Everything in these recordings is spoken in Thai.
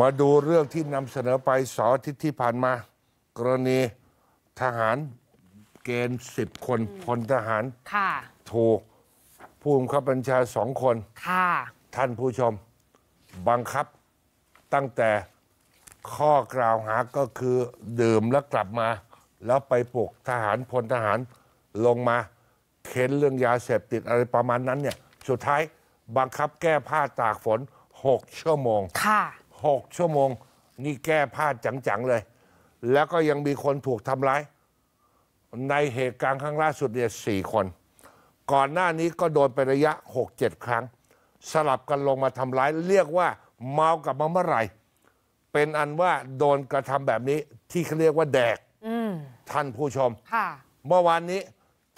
มาดูเรื่องที่นำเสนอไปสอทิตที่ผ่านมา กรณีทหารเกณฑ์สิบคนพลทหาร ค่ะถูกผู้บังคับบัญชาสองคน ค่ะ ท่านผู้ชมบังคับตั้งแต่ข้อกล่าวหาก็คือดื่มแล้วกลับมา แล้วไปปลุกทหารพลทหารลงมาเค้นเรื่องยาเสพติดอะไรประมาณนั้นเนี่ยสุดท้ายบังคับแก้ผ้าตากฝน 6 ชั่วโมง ค่ะ6ชั่วโมง นี่แก้ผ้าจัง ๆ เลย แล้วก็ยังมีคนถูกทำร้าย ในเหตุการณ์ครั้งล่าสุดเนี่ยสี่คน ก่อนหน้านี้ก็โดนไประยะ 6-7 ครั้ง สลับกันลงมาทำร้าย เรียกว่า เมากับมาเมื่อไรเป็นอันว่าโดนกระทำแบบนี้ที่เขาเรียกว่าแดกท่านผู้ชมเมื่อวานนี้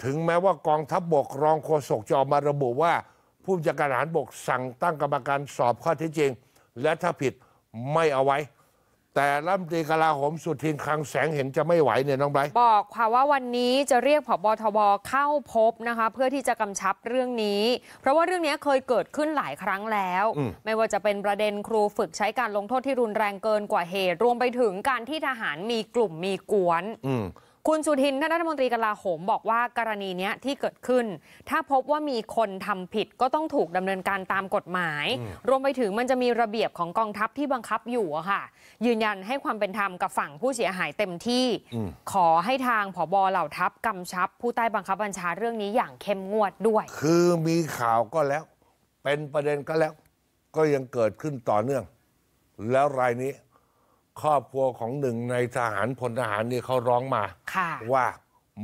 ถึงแม้ว่ากองทัพบบกรองโฆษกจะอมาระบุว่า ผู้จัดการทหารบกสั่งตั้งกรรมการสอบข้อเท็จจริง และถ้าผิดไม่เอาไว้ แต่รัฐมนตรีกลาโหมสุทินคลังแสงเห็นจะไม่ไหวเนี่ยน้องไบรท์บอกค่ะว่าวันนี้จะเรียกผบทบเข้าพบนะคะ เพื่อที่จะกำชับเรื่องนี้ เพราะว่าเรื่องนี้เคยเกิดขึ้นหลายครั้งแล้ว ไม่ว่าจะเป็นประเด็นครูฝึกใช้การลงโทษที่รุนแรงเกินกว่าเหตุ รวมไปถึงการที่ทหารมีกลุ่มมีกวนคุณสุทินท่านรัฐมนตรีกลาโหมบอกว่ากรณีนี้ที่เกิดขึ้น ถ้าพบว่ามีคนทำผิดก็ต้องถูกดำเนินการตามกฎหมาย รวมไปถึงมันจะมีระเบียบของกองทัพที่บังคับอยู่ค่ะยืนยันให้ความเป็นธรรมกับฝั่งผู้เสียหายเต็มที่ ขอให้ทางผบเหล่าทัพกำชับผู้ใต้บังคับบัญชาเรื่องนี้อย่างเข้มงวดด้วย คือมีข่าวก็แล้วเป็นประเด็นก็แล้วก็ยังเกิดขึ้นต่อเนื่อง แล้วรายนี้ครอบครัวของหนึ่งในทหารพลทหารนี่เขาร้องมาว่า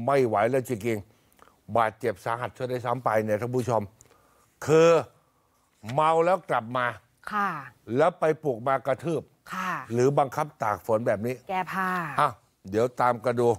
ไม่ไหวแล้วจริงๆบาดเจ็บสาหัสช่วยได้ซ้ำไปเนี่ยท่านผู้ชม คือ เมาแล้วกลับมาค่ะ แล้วไปปลุกมากระทืบค่ะหรือบังคับตากฝนแบบนี้ แก้ผ้าอ่ะเดี๋ยวตามกันดู